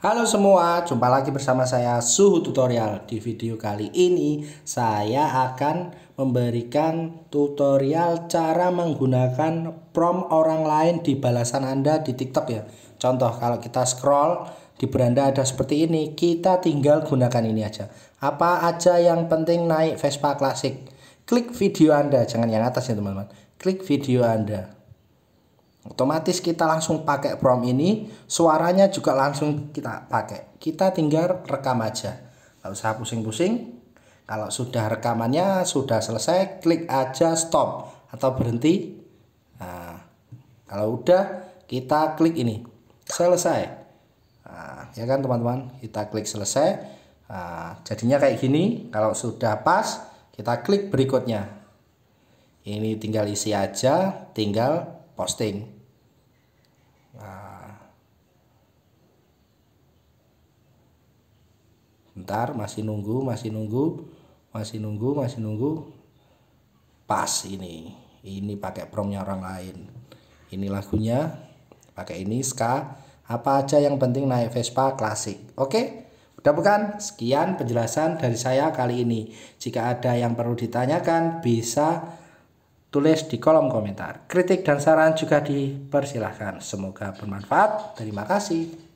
Halo semua, jumpa lagi bersama saya Suhu Tutorial. Di video kali ini saya akan memberikan tutorial cara menggunakan prom orang lain di balasan Anda di TikTok ya. Contoh kalau kita scroll di beranda ada seperti ini, kita tinggal gunakan ini aja. Apa aja yang penting naik Vespa klasik. Klik video Anda, jangan yang atas ya teman-teman. Klik video Anda. Otomatis kita langsung pakai prom ini, suaranya juga langsung kita pakai. Kita tinggal rekam aja. Nggak usah pusing-pusing. Kalau sudah rekamannya sudah selesai, klik aja stop atau berhenti. Nah, kalau udah kita klik ini. Selesai. Nah, ya kan teman-teman, kita klik selesai. Nah, jadinya kayak gini. Kalau sudah pas, kita klik berikutnya. Ini tinggal isi aja, tinggal posting. ntar masih nunggu masih nunggu masih nunggu masih nunggu pas ini ini pakai promnya orang lain ini lagunya pakai ini ska apa aja yang penting naik Vespa klasik oke okay? udah bukan sekian penjelasan dari saya kali ini jika ada yang perlu ditanyakan bisa tulis di kolom komentar kritik dan saran juga dipersilahkan semoga bermanfaat terima kasih